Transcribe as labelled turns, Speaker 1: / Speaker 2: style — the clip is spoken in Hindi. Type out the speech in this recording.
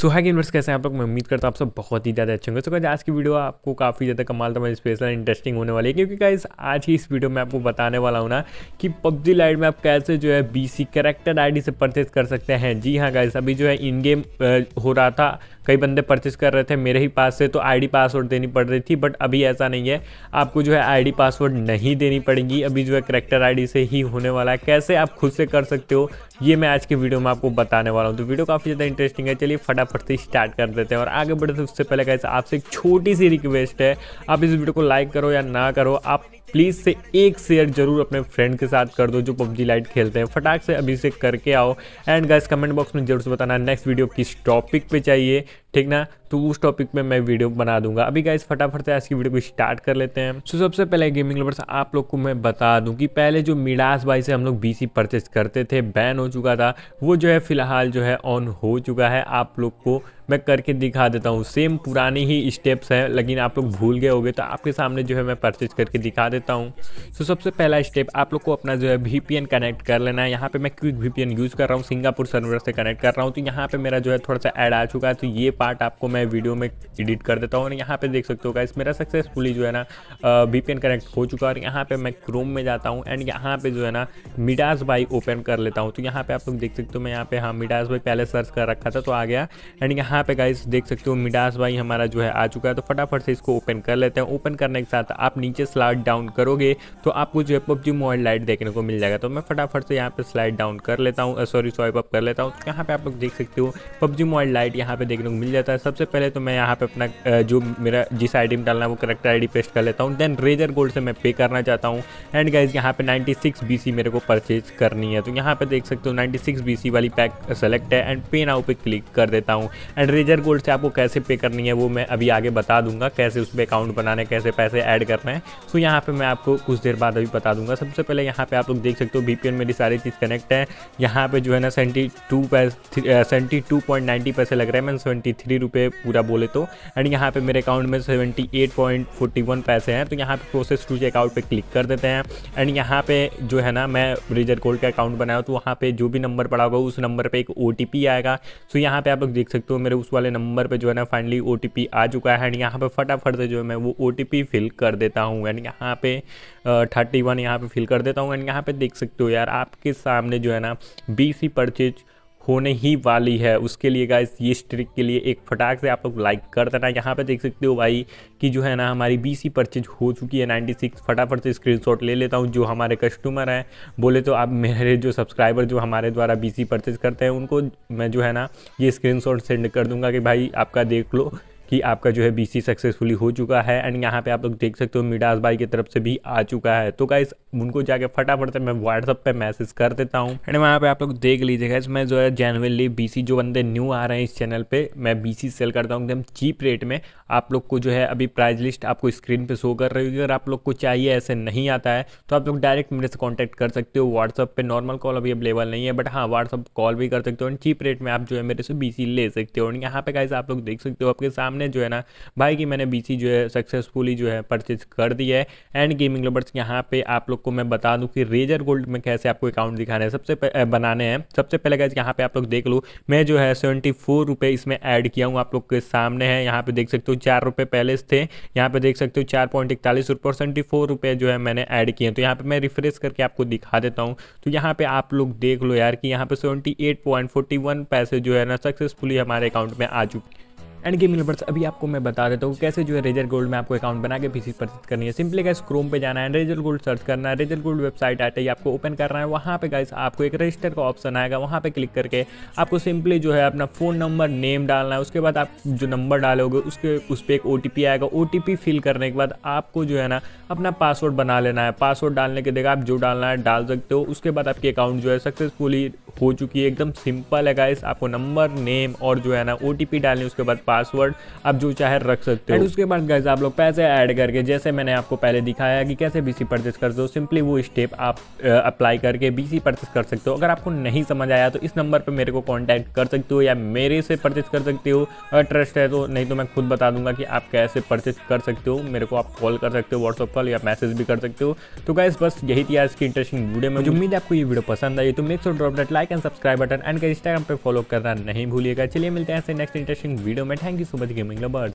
Speaker 1: सो है यूनिवर्स कैसे हैं आप लोग मैं उम्मीद करता हूँ आप सब बहुत ही ज़्यादा अच्छे होंगे सो आज की वीडियो आपको काफ़ी ज़्यादा कमाल तमाम स्पेशल इंटरेस्टिंग होने वाली है क्योंकि गाइज आज की इस वीडियो में आपको बताने वाला हूँ ना कि पबजी लाइट में आप कैसे जो है बी सी करेक्टर आई से परचेज कर सकते हैं जी हाँ गाइज अभी जो है इन गेम हो रहा था कई बंदे परचेज कर रहे थे मेरे ही पास से तो आई पासवर्ड देनी पड़ रही थी बट अभी ऐसा नहीं है आपको जो है आई पासवर्ड नहीं देनी पड़ेगी अभी जो है करेक्टर आई से ही होने वाला है कैसे आप खुद से कर सकते हो ये मैं आज की वीडियो में आपको बताने वाला हूँ तो वीडियो काफ़ी ज़्यादा इंटरेस्टिंग है चलिए फटाफट फटाफट से स्टार्ट कर देते हैं और आगे बढ़ते उससे तो पहले कैसे आपसे एक छोटी सी रिक्वेस्ट है आप इस वीडियो को लाइक करो या ना करो आप प्लीज़ से एक शेयर जरूर अपने फ्रेंड के साथ कर दो जो पबजी लाइट खेलते हैं फटाक से अभी से करके आओ एंड गाइस कमेंट बॉक्स में जरूर से बताना नेक्स्ट वीडियो किस टॉपिक पे चाहिए ठीक ना तो उस टॉपिक पे मैं वीडियो बना दूंगा अभी गाइस फटाफट से आज की वीडियो को स्टार्ट कर लेते हैं तो सबसे पहले गेमिंग लवर्स आप लोग को मैं बता दूँ कि पहले जो मिडास बाई से हम लोग सी परचेज करते थे बैन हो चुका था वो जो है फिलहाल जो है ऑन हो चुका है आप लोग को मैं करके दिखा देता हूँ सेम पुरानी ही स्टेप्स हैं लेकिन आप लोग भूल गए होगे तो आपके सामने जो है मैं परचेज करके दिखा देता हूँ तो सबसे पहला स्टेप आप लोग को अपना जो है वी कनेक्ट कर लेना है यहाँ पर मैं क्विक वी यूज़ कर रहा हूँ सिंगापुर सर्वर से कनेक्ट कर रहा हूँ तो यहाँ पर मेरा जो है थोड़ा सा ऐड आ चुका है तो ये पार्ट आपको मैं वीडियो में एडिट कर देता हूँ और यहाँ पर देख सकते होगा इस मेरा सक्सेसफुली जो है ना वी कनेक्ट हो चुका है और यहाँ पर मैं क्रोम में जाता हूँ एंड यहाँ पर जो है ना मिडास बाई ओपन कर लेता हूँ तो यहाँ पर आप लोग देख सकते हो मैं यहाँ पे हाँ मिडास बाई पहले सर्च कर रखा था तो आ गया एंड यहाँ यहाँ पे गाइस देख सकते हो मिडास भाई हमारा जो है आ चुका है तो फटाफट से इसको ओपन कर लेते हैं ओपन करने के साथ आप नीचे स्लाइड डाउन करोगे तो आपको जो है पबजी मोबाइल लाइट देखने को मिल जाएगा तो मैं फटाफट से यहाँ पे स्लाइड डाउन कर लेता हूँ सॉरी स्वाइप अप कर लेता हूँ तो यहाँ पे आप लोग देख सकते हो पबजी मोबाइल लाइट यहाँ पे देखने को मिल जाता है सबसे पहले तो मैं यहाँ पे अपना जो मेरा जिस आई में डालना है वो करेक्ट आई पेस्ट कर लेता हूँ देन रेजर गोल्ड से मैं पे करना चाहता हूँ एंड गाइज यहाँ पे बी सी मेरे को परचेज करनी है तो यहाँ पे देख सकते हो बी सी वाली पैक सेलेक्ट है एंड पे नाउ पे क्लिक कर देता हूँ एंड रेजर गोल्ड से आपको कैसे पे करनी है वो मैं अभी आगे बता दूंगा कैसे उस पर अकाउंट बनाना है कैसे पैसे ऐड करना है सो यहाँ पर मैं आपको कुछ देर बाद अभी बता दूंगा सबसे पहले यहाँ पे आप लोग देख सकते हो वी मेरी सारी चीज़ कनेक्ट है यहाँ पे जो है ना seventy two seventy two point ninety पैसे लग रहे हैं मैंने सेवेंटी थ्री रुपये पूरा बोले तो एंड यहाँ पे मेरे अकाउंट में seventy eight point forty one पैसे हैं तो यहाँ पर प्रोसेस टू अकाउंट पर क्लिक कर देते हैं एंड यहाँ पर जो है ना मैं रेजर गोल्ड का अकाउंट बनाया तो वहाँ पर जो भी नंबर पड़ा होगा उस नंबर पर एक ओ आएगा सो यहाँ पर आप लोग देख सकते हो मेरे उस वाले नंबर पे जो है ना फाइनली ओ आ चुका है एंड यहाँ पे फटाफट से जो है मैं वो ओ फिल कर देता हूँ एंड यहाँ पे थर्टी वन यहाँ पर फिल कर देता हूँ एंड यहाँ पे देख सकते हो यार आपके सामने जो है ना बी सी परचेज होने ही वाली है उसके लिए गाइस ये ट्रिक के लिए एक फटाक से आप लोग लाइक कर देना यहाँ पे देख सकते हो भाई कि जो है ना हमारी बीसी परचेज हो चुकी है 96 फटाफट से स्क्रीनशॉट ले लेता हूँ जो हमारे कस्टमर हैं बोले तो आप मेरे जो सब्सक्राइबर जो हमारे द्वारा बी परचेज करते हैं उनको मैं जो है ना ये स्क्रीन सेंड कर दूँगा कि भाई आपका देख लो कि आपका जो है बी सक्सेसफुली हो चुका है एंड यहाँ पे आप लोग देख सकते हो मिडास भाई की तरफ से भी आ चुका है तो गाइस उनको जाके फटाफट से मैं व्हाट्सअप पे मैसेज कर देता हूँ एंड वहाँ पे आप लोग देख लीजिएगा मैं जो है जेनवनली बी जो बंदे न्यू आ रहे हैं इस चैनल पे मैं बी सेल करता हूँ एकदम चीप रेट में आप लोग को जो है अभी प्राइज लिस्ट आपको स्क्रीन पर शो कर रही होगी अगर आप लोग को चाहिए ऐसे नहीं आता है तो आप लोग डायरेक्ट मेरे से कॉन्टैक्ट कर सकते हो व्हाट्सअप पर नॉर्मल कॉल अभी अवेलेबल नहीं है बट हाँ व्हाट्सअप कॉल भी कर सकते हो एंड चीप रेट में आप जो है मेरे से बी ले सकते हो एंड यहाँ पे गाइज आप लोग देख सकते हो आपके सामने हमने जो है ना भाई की मैंने बी जो है सक्सेसफुली जो है परचेज कर दी है एंड गेमिंग लवर्स यहाँ पे आप लोग को मैं बता दूँ कि रेजर गोल्ड में कैसे आपको अकाउंट दिखाने हैं सबसे बनाने हैं सबसे पहले गैस यहाँ पे आप लोग देख लो मैं जो है सेवेंटी इसमें ऐड किया हूँ आप लोग के सामने है यहाँ पे देख सकते हो चार पहले थे यहाँ पे देख सकते हो चार पॉइंट इकतालीस रुपये सेवेंटी फोर रुपये जो है मैंने ऐड किए तो यहाँ पे मैं रिफ्रेश करके आपको दिखा देता हूँ तो यहाँ पे आप लोग देख लो यार कि यहाँ पे seventy eight point forty one पैसे जो है ना सक्सेसफुली हमारे अकाउंट में आ चुके हैं एंड गेम नंबर्स अभी आपको मैं बता देता हूँ कैसे जो है रेजर गोल्ड में आपको अकाउंट बना के पीसी परचेज करनी है सिंपली गाइस क्रोम पे जाना है रेजर गोल्ड सर्च करना है रेजर गोल्ड वेबसाइट आता है आपको ओपन करना है वहाँ पे गाइस आपको एक रजिस्टर का ऑप्शन आएगा वहाँ पे क्लिक करके आपको सिंपली जो है अपना फ़ोन नंबर नेम डालना है उसके बाद आप जो नंबर डालोगे उसके उस पर एक ओ आएगा ओ फिल करने के बाद आपको जो है ना अपना पासवर्ड बना लेना है पासवर्ड डालने के देखा आप जो डालना है डाल सकते हो उसके बाद आपके अकाउंट जो है सक्सेसफुली हो चुकी है एकदम सिंपल है गाइस आपको नंबर नेम और जो है ना ओ डालनी उसके बाद पासवर्ड आप जो चाहे रख सकते हो उसके बाद गाइस आप लोग पैसे ऐड करके जैसे मैंने आपको पहले दिखाया कि कैसे बीसी परचेस कर दो सिंपली वो स्टेप आप अप्लाई करके बीसी परचेस कर सकते हो अगर आपको नहीं समझ आया तो इस नंबर पर मेरे को कॉन्टैक्ट कर सकते हो या मेरे से परचेस कर सकते हो अगर ट्रस्ट है तो नहीं तो मैं खुद बता दूंगा कि आप कैसे परचेस कर सकते हो मेरे को आप कॉल कर सकते हो व्हाट्सअप कॉल या मैसेज भी कर सकते हो तो गाइस बस यही थी आज की इंटरेस्टिंग वीडियो में उम्मीद आपको ये वीडियो पसंद आई तो make sure drop that like and subscribe button and Instagram पे फॉलो करना नहीं भूलिएगा चलिए मिलते हैं ऐसे नेक्स्ट इंटरेस्टिंग वीडियो में thank you so much gaming lovers